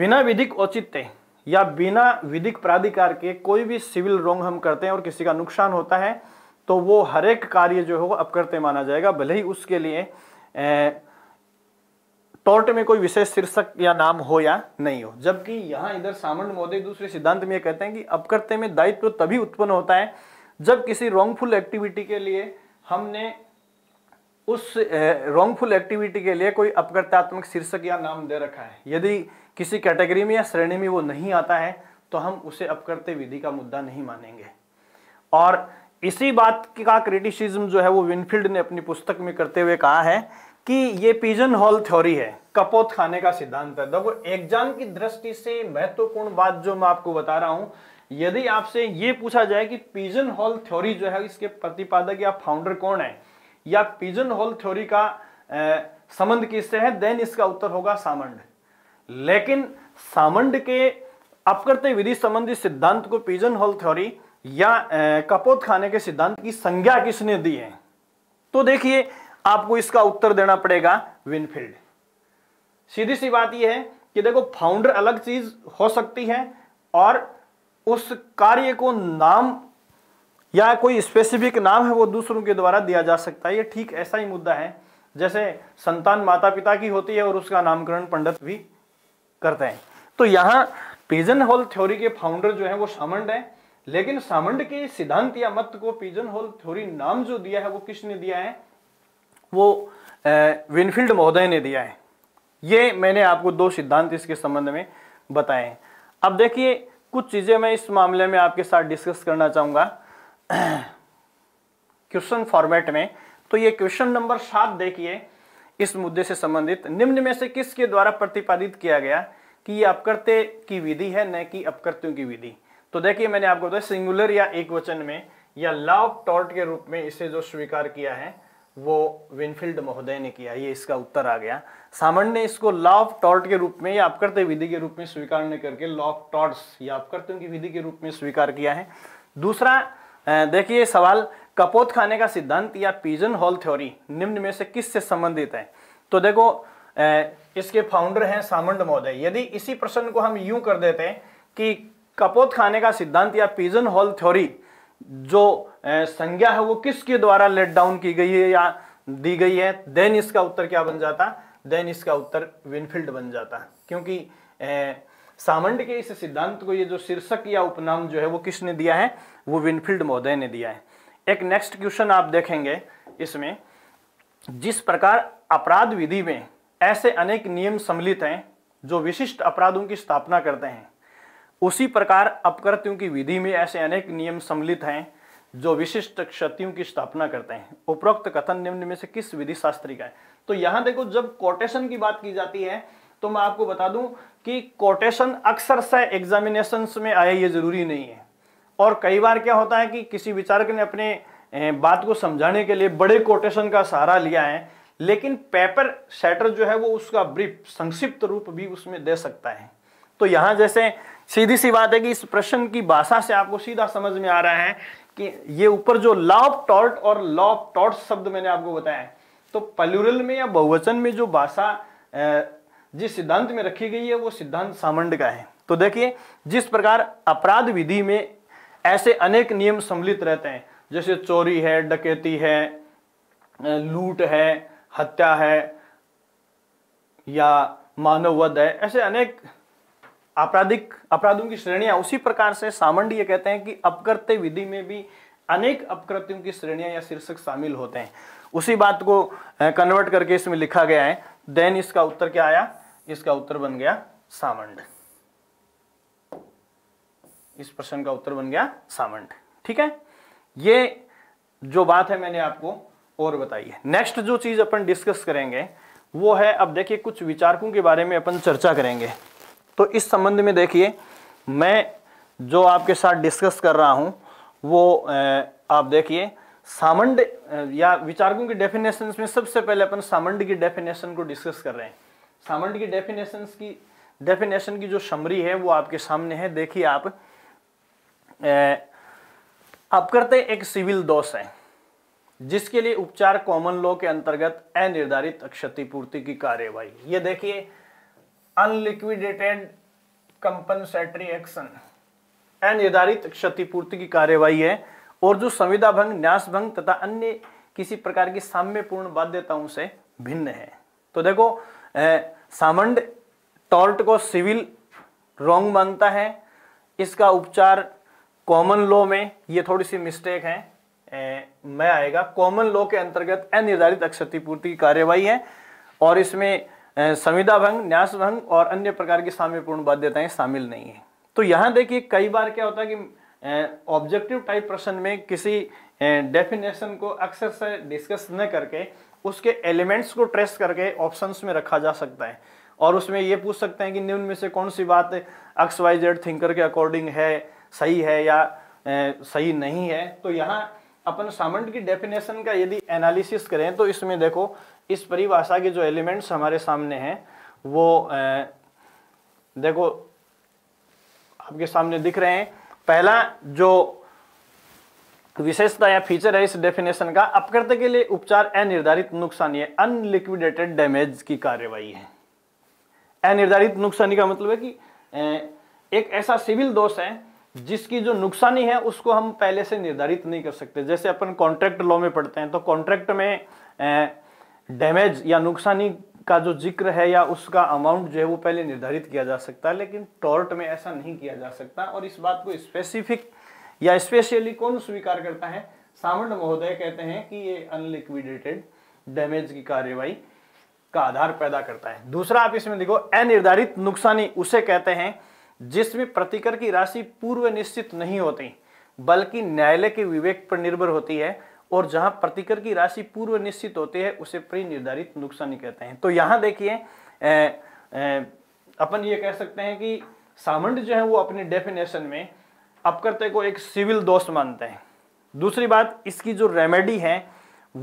बिना विधिक औचित्य या बिना विधिक प्राधिकार के कोई भी सिविल रोंग हम करते हैं और किसी का नुकसान होता है तो वो हर एक कार्य जो है वो अपकर्त्य माना जाएगा भले ही उसके लिए टॉर्ट में कोई विशेष शीर्षक या नाम हो या नहीं हो जबकि यहाँ इधर सामंड महोदय दूसरे सिद्धांत में ये कहते हैं कि अपकर्त्य में दायित्व तो तभी उत्पन्न होता है जब किसी रॉन्गफुल एक्टिविटी के लिए हमने उस रॉन्गफुल एक्टिविटी के लिए कोई अपकर्तात्मक शीर्षक या नाम दे रखा है यदि किसी कैटेगरी में या श्रेणी में वो नहीं आता है तो हम उसे अपकर्ते विधि का मुद्दा नहीं मानेंगे और इसी बात का क्रिटिसिज्म जो है वो विनफील्ड ने अपनी पुस्तक में करते हुए कहा है कि ये पिजन हॉल थ्योरी है कपोत खाने का सिद्धांत है देखो एग्जाम की दृष्टि से महत्वपूर्ण बात जो मैं आपको बता रहा हूं यदि आपसे ये पूछा जाए कि पिजन हॉल थ्योरी जो है इसके प्रतिपादक या फाउंडर कौन है या पिजन हॉल थ्योरी का संबंध किससे है देन इसका उत्तर होगा सामंड लेकिन सामंड के अपकर्ते विधि संबंधी सिद्धांत को पिजन हॉल थ्योरी या कपोत खाने के सिद्धांत की संज्ञा किसने दी है तो देखिए आपको इसका उत्तर देना पड़ेगा विनफील्ड सीधी सी बात यह है कि देखो फाउंडर अलग चीज हो सकती है और उस कार्य को नाम या कोई स्पेसिफिक नाम है वो दूसरों के द्वारा दिया जा सकता है ये ठीक ऐसा ही मुद्दा है जैसे संतान माता पिता की होती है और उसका नामकरण पंडित भी करते हैं तो यहाँ पिजन होल थ्योरी के फाउंडर जो है वो सामंड है लेकिन सामंड के सिद्धांत या मत को पिजन होल थ्योरी नाम जो दिया है वो किसने दिया है वो विनफील्ड महोदय ने दिया है ये मैंने आपको दो सिद्धांत इसके संबंध में बताए हैं अब देखिए कुछ चीज़ें मैं इस मामले में आपके साथ डिस्कस करना चाहूंगा क्वेश्चन फॉर्मेट में तो ये क्वेश्चन नंबर सात देखिए इस मुद्दे से संबंधित निम्न में से किसके द्वारा प्रतिपादित किया गया कि ये अपकर्ते की विधि है न कि अपकर्त्यों की विधि तो देखिए मैंने आपको बताया सिंगुलर या एक वचन में या लॉ ऑफ टॉर्ट के रूप में इसे जो स्वीकार किया है वो विनफील्ड महोदय ने किया ये इसका उत्तर आ गया सामान्य ने इसको लॉ ऑफ टॉर्ट के रूप में या अपकर्त विधि के रूप में स्वीकार न करके लॉ ऑफ टॉर्ट्स या अपकर्त की विधि के रूप में स्वीकार किया है दूसरा देखिए सवाल कपोत खाने का सिद्धांत या पीजन हॉल थ्योरी निम्न में से किस से संबंधित है तो देखो इसके फाउंडर हैं सामंड महोदय यदि इसी प्रश्न को हम यूं कर देते हैं कि कपोत खाने का सिद्धांत या पीजन हॉल थ्योरी जो संज्ञा है वो किसके द्वारा लेट डाउन की गई है या दी गई है देन इसका उत्तर क्या बन जाता देन इसका उत्तर विनफील्ड बन जाता क्योंकि सामंड के इस सिद्धांत को ये जो शीर्षक या उपनाम जो है वो किसने दिया है वो विनफील्ड महोदय ने दिया है एक नेक्स्ट क्वेश्चन आप देखेंगे इसमें जिस प्रकार अपराध विधि में ऐसे अनेक नियम सम्मिलित हैं जो विशिष्ट अपराधों की स्थापना करते हैं उसी प्रकार अपकृत्यों की विधि में ऐसे अनेक नियम सम्मिलित हैं जो विशिष्ट क्षतियों की स्थापना करते हैं उपरोक्त कथन निम्न में से किस विधि शास्त्री का है तो यहां देखो जब कोटेशन की बात की जाती है तो मैं आपको बता दूं कि कोटेशन अक्सर से एग्जामिनेशन में आया ये जरूरी नहीं है और कई बार क्या होता है कि किसी विचारक ने अपने बात को समझाने के लिए बड़े कोटेशन का सहारा लिया है लेकिन पेपर सेटर जो है वो उसका ब्रीफ संक्षिप्त रूप भी उसमें दे सकता है तो यहां जैसे सीधी सी बात है कि इस प्रश्न की भाषा से आपको सीधा समझ में आ रहा है कि ये ऊपर जो लॉ ऑफ टॉर्ट और लॉ ऑफ टॉर्ट शब्द मैंने आपको बताया है तो पल्यूरल में या बहुवचन में जो भाषा जिस सिद्धांत में रखी गई है वो सिद्धांत सामंड का है तो देखिए जिस प्रकार अपराध विधि में ऐसे अनेक नियम सम्मिलित रहते हैं जैसे चोरी है डकैती है लूट है हत्या है या मानव वध है ऐसे अनेक आपराधिक अपराधों की श्रेणियां उसी प्रकार से ये कहते हैं कि अपकृत्य विधि में भी अनेक अपकृत्यों की श्रेणियां या शीर्षक शामिल होते हैं उसी बात को कन्वर्ट करके इसमें लिखा गया है देन इसका उत्तर क्या आया इसका उत्तर बन गया सामंड इस प्रश्न का उत्तर बन गया सामंड ठीक है ये जो बात है मैंने आपको और बताई है नेक्स्ट जो चीज अपन डिस्कस करेंगे वो है अब देखिए कुछ विचारकों के बारे में अपन चर्चा करेंगे तो इस संबंध में देखिए मैं जो आपके साथ डिस्कस कर रहा हूँ वो आप देखिए सामंड या विचारकों की डेफिनेशन में सबसे पहले अपन सामंड की डेफिनेशन को डिस्कस कर रहे हैं सामंड की डेफिनेशन की डेफिनेशन की जो समरी है वो आपके सामने है देखिए आप आप करते एक सिविल दोष है जिसके लिए उपचार कॉमन लॉ के अंतर्गत अनिर्धारित क्षतिपूर्ति की कार्यवाही ये देखिए अनलिक्विडेटेड कंपनसेटरी एक्शन अनिर्धारित क्षतिपूर्ति की कार्यवाही है और जो संविधा भंग न्यास भंग तथा अन्य किसी प्रकार की साम्यपूर्ण बाध्यताओं से भिन्न है तो देखो सामंड टॉल्ट को सिविल रॉन्ग मानता है इसका उपचार कॉमन लॉ में ये थोड़ी सी मिस्टेक है ए, मैं आएगा कॉमन लॉ के अंतर्गत अनिर्धारित अक्षतिपूर्ति की कार्यवाही है और इसमें संविदा भंग न्यास भंग और अन्य प्रकार की साम्यपूर्ण बाध्यताएं शामिल नहीं है तो यहाँ देखिए कई बार क्या होता है कि ऑब्जेक्टिव टाइप प्रश्न में किसी डेफिनेशन को अक्सर से डिस्कस न करके उसके एलिमेंट्स को ट्रेस करके ऑप्शंस में रखा जा सकता है और उसमें ये पूछ सकते हैं कि निम्न में से कौन सी बात एक्स वाई जेड थिंकर के अकॉर्डिंग है सही है या ए, सही नहीं है तो यहाँ अपन सामंट की डेफिनेशन का यदि एनालिसिस करें तो इसमें देखो इस परिभाषा के जो एलिमेंट्स हमारे सामने हैं वो ए, देखो आपके सामने दिख रहे हैं पहला जो विशेषता या फीचर है इस डेफिनेशन का अपकृत के लिए उपचार अनिर्धारित नुकसान या अनलिक्विडेटेड डैमेज की कार्यवाही है अनिर्धारित नुकसानी का मतलब है कि एक ऐसा सिविल दोष है जिसकी जो नुकसानी है उसको हम पहले से निर्धारित नहीं कर सकते जैसे अपन कॉन्ट्रैक्ट लॉ में पढ़ते हैं तो कॉन्ट्रैक्ट में डैमेज या नुकसानी का जो जिक्र है या उसका अमाउंट जो है वो पहले निर्धारित किया जा सकता है लेकिन टॉर्ट में ऐसा नहीं किया जा सकता और इस बात को स्पेसिफिक या स्पेशली कौन स्वीकार करता है सामंड महोदय कहते हैं कि ये अनलिक्विडेटेड डैमेज की कार्यवाही का आधार पैदा करता है दूसरा आप इसमें देखो अनिर्धारित नुकसानी उसे कहते हैं जिसमें प्रतिकर की राशि पूर्व निश्चित नहीं होती बल्कि न्यायालय के विवेक पर निर्भर होती है और जहां प्रतिकर की राशि पूर्व निश्चित होती है उसे प्री निर्धारित नुकसान कहते हैं तो यहां देखिए अपन ये कह सकते हैं कि सामंड जो है वो अपनी डेफिनेशन में अपकर्ते को एक सिविल दोष मानते हैं दूसरी बात इसकी जो रेमेडी है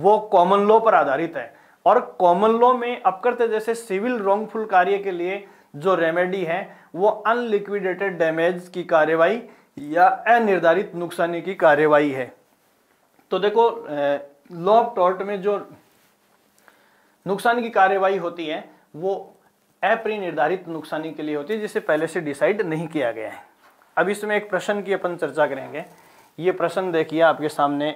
वो कॉमन लॉ पर आधारित है और कॉमन लॉ में अपकर्ते जैसे सिविल रॉन्गफुल कार्य के लिए जो रेमेडी है वो अनलिक्विडेटेड डैमेज की कार्यवाही या अनिर्धारित नुकसानी की कार्यवाही है तो देखो लॉ ऑफ टॉर्ट में जो नुकसान की कार्यवाही होती है वो अप्रिनिर्धारित निर्धारित नुकसानी के लिए होती है जिसे पहले से डिसाइड नहीं किया गया है अब इसमें एक प्रश्न की अपन चर्चा करेंगे ये प्रश्न देखिए आपके सामने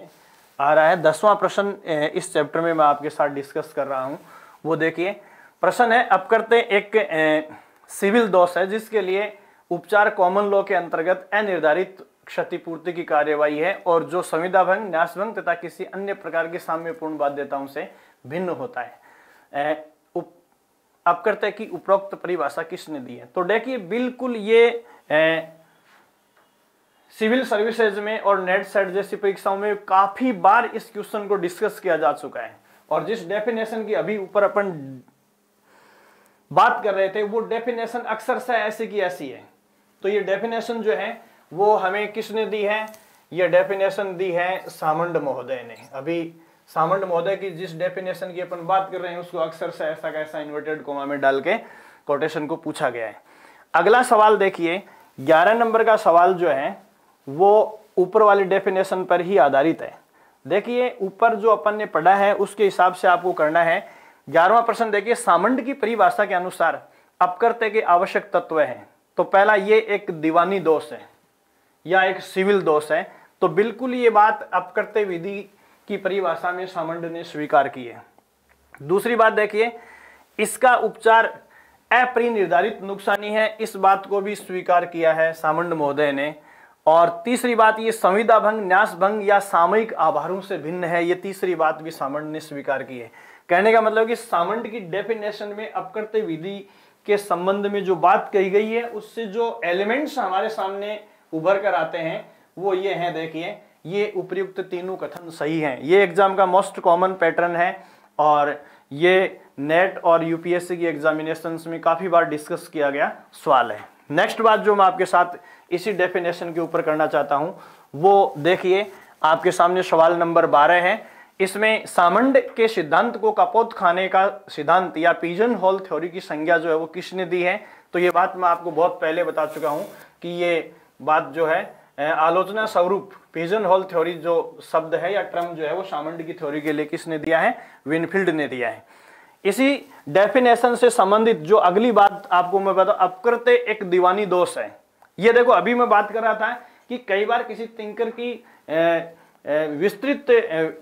आ रहा है दसवां प्रश्न इस चैप्टर में मैं आपके साथ डिस्कस कर रहा हूँ वो देखिए प्रश्न है करते एक सिविल दोष है जिसके लिए उपचार कॉमन लॉ के अंतर्गत अनिर्धारित क्षतिपूर्ति की कार्यवाही है और जो संविधा भंग न्यास भंग तथा किसी अन्य प्रकार की साम्यपूर्ण बाध्यताओं से भिन्न होता है अब करते हैं कि उपरोक्त परिभाषा किसने दी है तो देखिए बिल्कुल ये सिविल सर्विसेज में और नेट सेट जैसी परीक्षाओं में काफी बार इस क्वेश्चन को डिस्कस किया जा चुका है और जिस डेफिनेशन की अभी ऊपर अपन बात कर रहे थे वो डेफिनेशन अक्सर से ऐसी की ऐसी है तो ये डेफिनेशन जो है वो हमें किसने दी है ये डेफिनेशन दी है सामंड महोदय ने अभी सामंड महोदय की जिस डेफिनेशन की अपन बात कर रहे हैं उसको अक्सर से ऐसा कैसा इन्वर्टेड कोमा में डाल के कोटेशन को पूछा गया है अगला सवाल देखिए ग्यारह नंबर का सवाल जो है वो ऊपर वाली डेफिनेशन पर ही आधारित है देखिए ऊपर जो अपन ने पढ़ा है उसके हिसाब से आपको करना है ग्यारहवा प्रश्न देखिए सामंड की परिभाषा के अनुसार अपकर्त्य के आवश्यक तत्व है तो पहला ये एक दीवानी दोष है या एक सिविल दोष है तो बिल्कुल ये बात अपकर्त्य विधि की परिभाषा में सामंड ने स्वीकार की है दूसरी बात देखिए इसका उपचार अप्रिनिर्धारित नुकसानी है इस बात को भी स्वीकार किया है सामंड महोदय ने और तीसरी बात ये संविदा भंग न्यास भंग या सामयिक आभारों से भिन्न है ये तीसरी बात भी सामंड ने स्वीकार की है कहने का मतलब कि सामंड की डेफिनेशन में अपकर्त्य विधि के संबंध में जो बात कही गई है उससे जो एलिमेंट्स हमारे सामने उभर कर आते हैं वो ये हैं देखिए ये उपयुक्त तीनों कथन सही हैं ये एग्जाम का मोस्ट कॉमन पैटर्न है और ये नेट और यूपीएससी की एग्जामिनेशन में काफ़ी बार डिस्कस किया गया सवाल है नेक्स्ट बात जो मैं आपके साथ इसी डेफिनेशन के ऊपर करना चाहता हूँ वो देखिए आपके सामने सवाल नंबर बारह है इसमें सामंड के सिद्धांत को कपोत खाने का सिद्धांत या पीजन हॉल थ्योरी की संज्ञा जो है वो किसने दी है तो ये बात मैं आपको बहुत पहले बता चुका हूँ कि ये बात जो है आलोचना स्वरूप पिजन हॉल थ्योरी जो शब्द है या ट्रम जो है वो सामंड की थ्योरी के लिए किसने दिया है विनफील्ड ने दिया है इसी डेफिनेशन से संबंधित जो अगली बात आपको मैं बता अपकृत्य एक दीवानी दोष है ये देखो अभी मैं बात कर रहा था कि कई बार किसी थिंकर की विस्तृत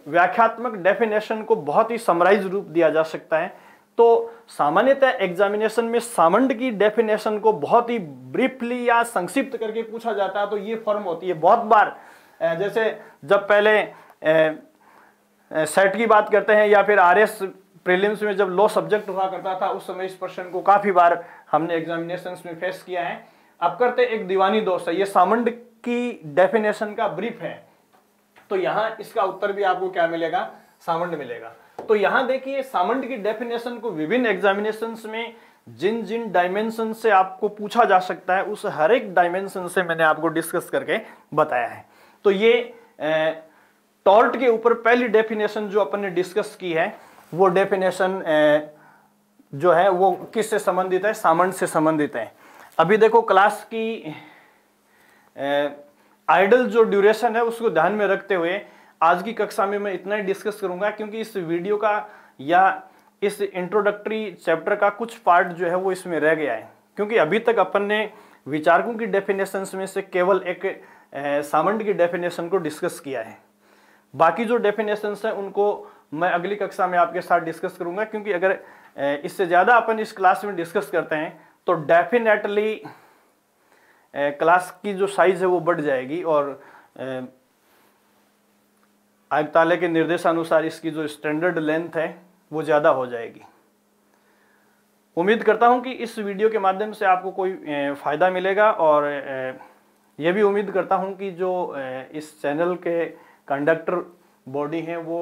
व्याख्यात्मक डेफिनेशन को बहुत ही समराइज रूप दिया जा सकता है तो सामान्यतः एग्जामिनेशन में सामंड की डेफिनेशन को बहुत ही ब्रीफली या संक्षिप्त करके पूछा जाता है तो ये फॉर्म होती है बहुत बार जैसे जब पहले सेट की बात करते हैं या फिर आर एस प्रीलिम्स में जब लो सब्जेक्ट हुआ करता था उस समय इस प्रश्न को काफ़ी बार हमने एग्जामिनेशन में फेस किया है अब करते एक दीवानी दोस्त है ये सामंड की डेफिनेशन का ब्रीफ है तो यहां इसका उत्तर भी आपको क्या मिलेगा सामंड मिलेगा तो यहां देखिए सामंड की डेफिनेशन को विभिन्न एग्जामिनेशन में जिन जिन डायमेंशन से आपको पूछा जा सकता है उस हर एक डायमेंशन से मैंने आपको डिस्कस करके बताया है तो ये टॉर्ट के ऊपर पहली डेफिनेशन जो अपन ने डिस्कस की है वो डेफिनेशन जो है वो किस से संबंधित है सामंड से संबंधित है अभी देखो क्लास की आइडल जो ड्यूरेशन है उसको ध्यान में रखते हुए आज की कक्षा में मैं इतना ही डिस्कस करूंगा क्योंकि इस वीडियो का या इस इंट्रोडक्टरी चैप्टर का कुछ पार्ट जो है वो इसमें रह गया है क्योंकि अभी तक अपन ने विचारकों की डेफिनेशन में से केवल एक सामंड की डेफिनेशन को डिस्कस किया है बाकी जो डेफिनेशन है उनको मैं अगली कक्षा में आपके साथ डिस्कस करूंगा क्योंकि अगर इससे ज़्यादा अपन इस क्लास में डिस्कस करते हैं तो डेफिनेटली क्लास की जो साइज़ है वो बढ़ जाएगी और आयुक्तालय के निर्देशानुसार इसकी जो स्टैंडर्ड लेंथ है वो ज़्यादा हो जाएगी उम्मीद करता हूँ कि इस वीडियो के माध्यम से आपको कोई फ़ायदा मिलेगा और ये भी उम्मीद करता हूँ कि जो इस चैनल के कंडक्टर बॉडी हैं वो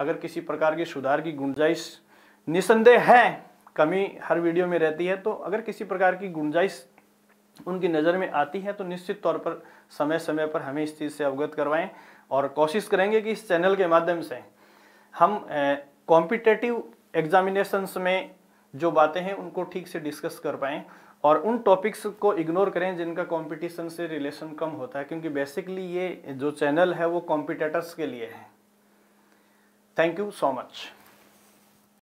अगर किसी प्रकार की सुधार की गुंजाइश निसंदेह है कमी हर वीडियो में रहती है तो अगर किसी प्रकार की गुंजाइश उनकी नज़र में आती है तो निश्चित तौर पर समय समय पर हमें इस चीज़ से अवगत करवाएं और कोशिश करेंगे कि इस चैनल के माध्यम से हम कॉम्पिटेटिव एग्जामिनेशंस में जो बातें हैं उनको ठीक से डिस्कस कर पाएँ और उन टॉपिक्स को इग्नोर करें जिनका कंपटीशन से रिलेशन कम होता है क्योंकि बेसिकली ये जो चैनल है वो कॉम्पिटेटर्स के लिए है थैंक यू सो मच